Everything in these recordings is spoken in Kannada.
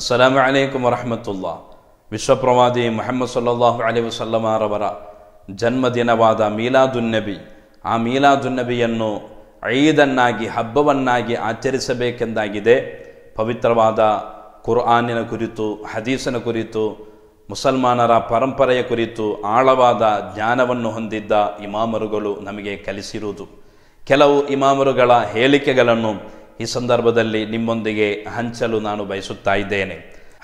ಅಸ್ಸಲಾಮು ಅಲೈಕುಮ್ ವರಹಮತುಲ್ಲಾ ವಿಶ್ವಪ್ರವಾದಿ ಮೊಹಮ್ಮದ್ ಸಲ್ಲಾಹು ಅಲಿ ವಸಲ್ಲಮಾರವರ ಜನ್ಮದಿನವಾದ ಮೀಲಾದುನ್ನಬಿ ಆ ಮೀಲಾದುನ್ನಬಿಯನ್ನು ಐದನ್ನಾಗಿ ಹಬ್ಬವನ್ನಾಗಿ ಆಚರಿಸಬೇಕೆಂದಾಗಿದೆ ಪವಿತ್ರವಾದ ಕುರ್ಆನಿನ ಕುರಿತು ಹದೀಸನ ಕುರಿತು ಮುಸಲ್ಮಾನರ ಪರಂಪರೆಯ ಕುರಿತು ಆಳವಾದ ಜ್ಞಾನವನ್ನು ಹೊಂದಿದ್ದ ಇಮಾಮರುಗಳು ನಮಗೆ ಕಲಿಸಿರುವುದು ಕೆಲವು ಇಮಾಮರುಗಳ ಹೇಳಿಕೆಗಳನ್ನು ಈ ಸಂದರ್ಭದಲ್ಲಿ ನಿಮ್ಮೊಂದಿಗೆ ಹಂಚಲು ನಾನು ಬಯಸುತ್ತಾ ಇದ್ದೇನೆ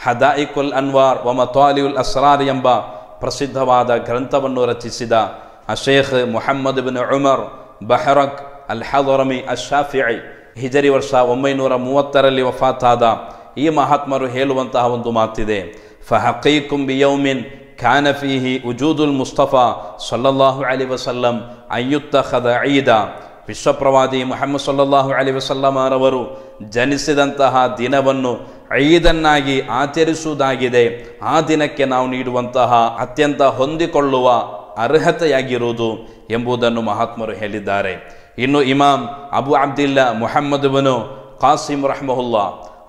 ಹದಾಯಿಕುಲ್ ಅನ್ವಾರ್ ಒಮ ತಾಲಿಯುಲ್ ಅಸ್ರಾರ್ ಎಂಬ ಪ್ರಸಿದ್ಧವಾದ ಗ್ರಂಥವನ್ನು ರಚಿಸಿದ Ash Sheikh Muhammad bin Umar Bahraq al Hadrami ಅಶಾಫಿಐ Hijri ವರ್ಷ ಒಂಬೈನೂರ ಮೂವತ್ತರಲ್ಲಿ ವಫಾತಾದ ಈ ಮಹಾತ್ಮರು ಹೇಳುವಂತಹ ಒಂದು ಮಾತಿದೆ ಫಹಕೈ ಕುಂಬಿ ಯೌಮಿನ್ ಖಾನಫಿಹಿ ಉಜೂದುಲ್ ಮುಸ್ತಫಾ ಸಲ್ಲಲ್ಲಾಹು ಅಲಿ ವಸಲ್ಲಂ ಅಯ್ಯುತ್ತ ಖದ ಐದ ವಿಶ್ವಪ್ರವಾದಿ ಮೊಹಮ್ಮದ್ ಸಲ್ಲಾಹು ಅಲಿ ವಸಲ್ಲಮರವರು ಜನಿಸಿದಂತಹ ದಿನವನ್ನು ಐದನ್ನಾಗಿ ಆಚರಿಸುವುದಾಗಿದೆ ಆ ದಿನಕ್ಕೆ ನಾವು ನೀಡುವಂತಹ ಅತ್ಯಂತ ಹೊಂದಿಕೊಳ್ಳುವ ಅರ್ಹತೆಯಾಗಿರುವುದು ಎಂಬುದನ್ನು ಮಹಾತ್ಮರು ಹೇಳಿದ್ದಾರೆ ಇನ್ನು ಇಮಾಮ್ ಅಬು ಅಬ್ದಿಲ್ಲಾ ಮೊಹಮ್ಮದ್ ಬನು ಕಾಸಿಮ್ ರಹಮಹುಲ್ಲಾ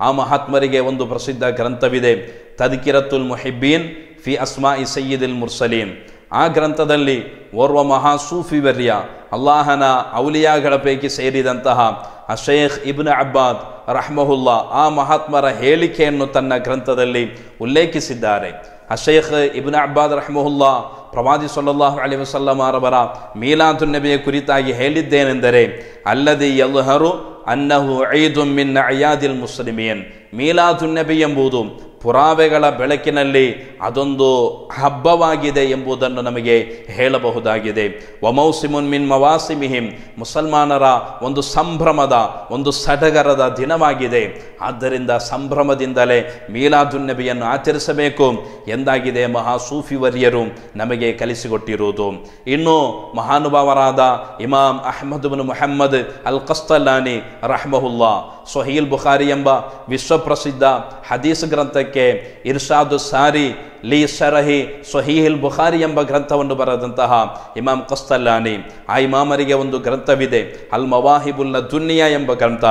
ಆ ಮಹಾತ್ಮರಿಗೆ ಒಂದು ಪ್ರಸಿದ್ಧ ಗ್ರಂಥವಿದೆ ತದ್ಕಿರತುಲ್ ಮುಹಿಬ್ಬೀನ್ ಫಿ ಅಸ್ಮಾ ಇ ಸಯ್ಯದ್ ಮುರ್ಸಲೀಂ ಆ ಗ್ರಂಥದಲ್ಲಿ ಓರ್ವ ಮಹಾ ಸೂಫಿವರ್ಯ ಅಲ್ಲಾಹನ ಔಲಿಯಾಗಳ ಪೈಕಿ ಸೇರಿದಂತಹ ಅಶೇಖ್ ಇಬ್ನ್ ಅಬ್ಬಾದ್ ರಹ್ಮಹುಲ್ಲಾ ಆ ಮಹಾತ್ಮರ ಹೇಳಿಕೆಯನ್ನು ತನ್ನ ಗ್ರಂಥದಲ್ಲಿ ಉಲ್ಲೇಖಿಸಿದ್ದಾರೆ ಅಶೇಖ್ ಇಬ್ನ್ ಅಬ್ಬಾದ್ ರಹ್ಮಹುಲ್ಲಾ ಪ್ರವಾದಿ ಸೊಲ್ಲಾಹು ಅಲಿ ವಸಲ್ಲಮಾರವರ ಮೀಲಾದು ನಬಿಯ ಕುರಿತಾಗಿ ಹೇಳಿದ್ದೇನೆಂದರೆ ಅಲ್ಲದೆ ಎಲ್ಲಹರು ಅನ್ನಹು ಐದು ಮಿನ್ನ ಅಯ್ಯಾದಿಲ್ ಮುಸ್ಲಿಮಿಯನ್ ಮೀಲಾದು ನಬಿ ಎಂಬುದು ಪುರಾವೆಗಳ ಬೆಳಕಿನಲ್ಲಿ ಅದೊಂದು ಹಬ್ಬವಾಗಿದೆ ಎಂಬುದನ್ನು ನಮಗೆ ಹೇಳಬಹುದಾಗಿದೆ ವಮೌಸಿಮುನ್ ಮಿನ್ ಮವಾಸಿಮಿಹಿಂ ಮುಸಲ್ಮಾನರ ಒಂದು ಸಂಭ್ರಮದ ಒಂದು ಸಡಗರದ ದಿನವಾಗಿದೆ ಆದ್ದರಿಂದ ಸಂಭ್ರಮದಿಂದಲೇ ಮೀಲಾದುನ್ನಬಿಯನ್ನು ಆಚರಿಸಬೇಕು ಎಂದಾಗಿದೆ ಮಹಾ ಮಹಾಸೂಫಿವರ್ಯರು ನಮಗೆ ಕಲಿಸಿಕೊಟ್ಟಿರುವುದು ಇನ್ನು ಮಹಾನುಭಾವರಾದ ಇಮಾಮ್ ಅಹಮದ್ ಬನ್ ಮೊಹಮ್ಮದ್ ಅಲ್ ಕಸ್ತಲಾನಿ ರಹಮಹುಲ್ಲಾ ಸೊಹೀಲ್ ಬುಖಾರಿ ಎಂಬ ವಿಶ್ವಪ್ರಸಿದ್ಧ ಹದೀಸ್ ಗ್ರಂಥ ಇದಕ್ಕೆ ಇರ್ಷಾದು ಸಾರಿ ಲೀ ಸೊಹಿ ಹಿಲ್ ಬುಖಾರಿ ಎಂಬ ಗ್ರಂಥವನ್ನು ಬರೆದಂತಹ ಇಮಾಮ್ ಕಸ್ತಲ್ಲಾನಿ ಆ ಇಮಾಮರಿಗೆ ಒಂದು ಗ್ರಂಥವಿದೆ ಅಲ್ ಮವಾಹಿಬುಲ್ಲ ದುನಿಯಾ ಎಂಬ ಗ್ರಂಥ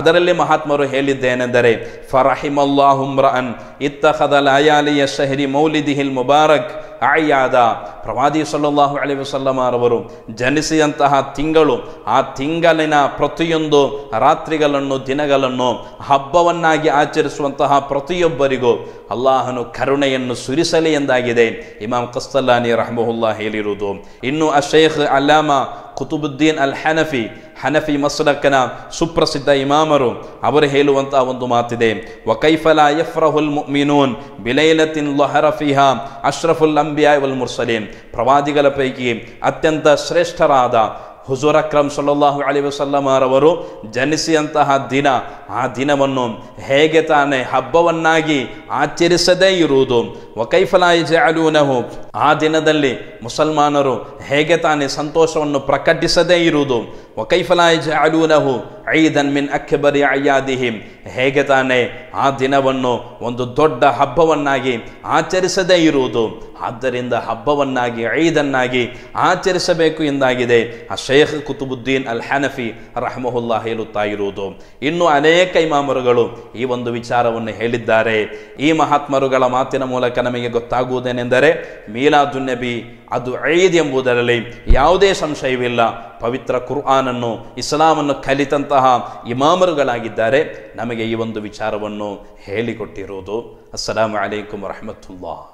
ಅದರಲ್ಲಿ ಮಹಾತ್ಮರು ಹೇಳಿದ್ದೇನೆಂದರೆ ಫರಹಿಮಲ್ಲಾಹುಮ್ರಅನ್ ಇತ್ತಖದಲ್ ಅಯಾಲಿಯ ಶಹರಿ ಮೌಲಿದಿಹಿಲ್ ಮುಬಾರಕ್ ಆಯಾದ ಪ್ರವಾದಿ ಸಲ್ಲಾಹು ಅಲಿ ವಸಲ್ಲಮಾರವರು ಜನಿಸಿದಂತಹ ತಿಂಗಳು ಆ ತಿಂಗಳಿನ ಪ್ರತಿಯೊಂದು ರಾತ್ರಿಗಳನ್ನು ದಿನಗಳನ್ನು ಹಬ್ಬವನ್ನಾಗಿ ಆಚರಿಸುವಂತಹ ಪ್ರತಿಯೊಬ್ಬರಿಗೂ ಅಲ್ಲಾಹನು ಕರುಣೆಯನ್ನು ಸುರಿಸಲಿ ಎಂದಾಗಿದೆ ಇಮಾಮ್ ಕಸ್ತಲ್ಲಾನಿ ರಹಮಹುಲ್ಲಾ ಹೇಳಿರುವುದು ಇನ್ನು ಅಶೇಖ್ ಅಲ್ಲಾಮ ಕುತುಬುದ್ದೀನ್ ಅಲ್ ಹನಫಿ ಹನಫಿ ಮಸ್ಲಕನ ಸುಪ್ರಸಿದ್ಧ ಇಮಾಮರು ಅವರು ಹೇಳುವಂತಹ ಒಂದು ಮಾತಿದೆ ವಕೈಫಲ ಯಫ್ರಹುಲ್ ಮೀನೂನ್ ಬಿಲೈಲತಿನ್ ಲೊಹರಫಿಹಾ ಅಶ್ರಫುಲ್ ಅಂಬಿಯಾ ವಲ್ ಪ್ರವಾದಿಗಳ ಪೈಕಿ ಅತ್ಯಂತ ಶ್ರೇಷ್ಠರಾದ ಹುಜೂರ್ ಅಕ್ರಮ್ ಸಲಹು ಅಲಿ ವಸಲ್ಲಮರವರು ಜನಿಸಿದಂತಹ ದಿನ ಆ ದಿನವನ್ನು ಹೇಗೆ ತಾನೇ ಹಬ್ಬವನ್ನಾಗಿ ಆಚರಿಸದೇ ಇರುವುದು ವಕೈಫಲಾಯಿ ಜಾಲೂನಹು ಆ ದಿನದಲ್ಲಿ ಮುಸಲ್ಮಾನರು ಹೇಗೆ ತಾನೇ ಸಂತೋಷವನ್ನು ಪ್ರಕಟಿಸದೇ ಇರುವುದು ಒಕೈಫಲಾಯಜಾಲೂನಹು ಐದನ್ ಮಿನ್ ಅಕ್ಬರಿ ಅಯ್ಯಾದಿಹಿಂ ಹೇಗೆ ತಾನೆ ಆ ದಿನವನ್ನು ಒಂದು ದೊಡ್ಡ ಹಬ್ಬವನ್ನಾಗಿ ಆಚರಿಸದೇ ಇರುವುದು ಆದ್ದರಿಂದ ಹಬ್ಬವನ್ನಾಗಿ ಐದನ್ನಾಗಿ ಆಚರಿಸಬೇಕು ಎಂದಾಗಿದೆ ಆ ಶೇಖ್ ಕುತುಬುದ್ದೀನ್ ಅಲ್ ಹನಫಿ ರಹಮಹುಲ್ಲಾ ಹೇಳುತ್ತಾ ಇರುವುದು ಇನ್ನೂ ಅನೇಕ ಇಮಾಮರುಗಳು ಈ ಒಂದು ವಿಚಾರವನ್ನು ಹೇಳಿದ್ದಾರೆ ಈ ಮಹಾತ್ಮರುಗಳ ಮಾತಿನ ಮೂಲಕ ನಮಗೆ ಗೊತ್ತಾಗುವುದೇನೆಂದರೆ ಮೀಲಾದುನ್ನಬಿ ಅದು ಐದ್ ಎಂಬುದರಲ್ಲಿ ಯಾವುದೇ ಸಂಶಯವಿಲ್ಲ ಪವಿತ್ರ ಕುರ್ಆನನ್ನು ಇಸ್ಲಾಮನ್ನು ಕಲಿತಂತಹ ಇಮಾಮರುಗಳಾಗಿದ್ದಾರೆ ನಮಗೆ ಈ ಒಂದು ವಿಚಾರವನ್ನು ಹೇಳಿಕೊಟ್ಟಿರುವುದು ಅಸ್ಸಲಾಮು ಅಲೈಕುಮ್ ರಹಮತುಲ್ಲಾ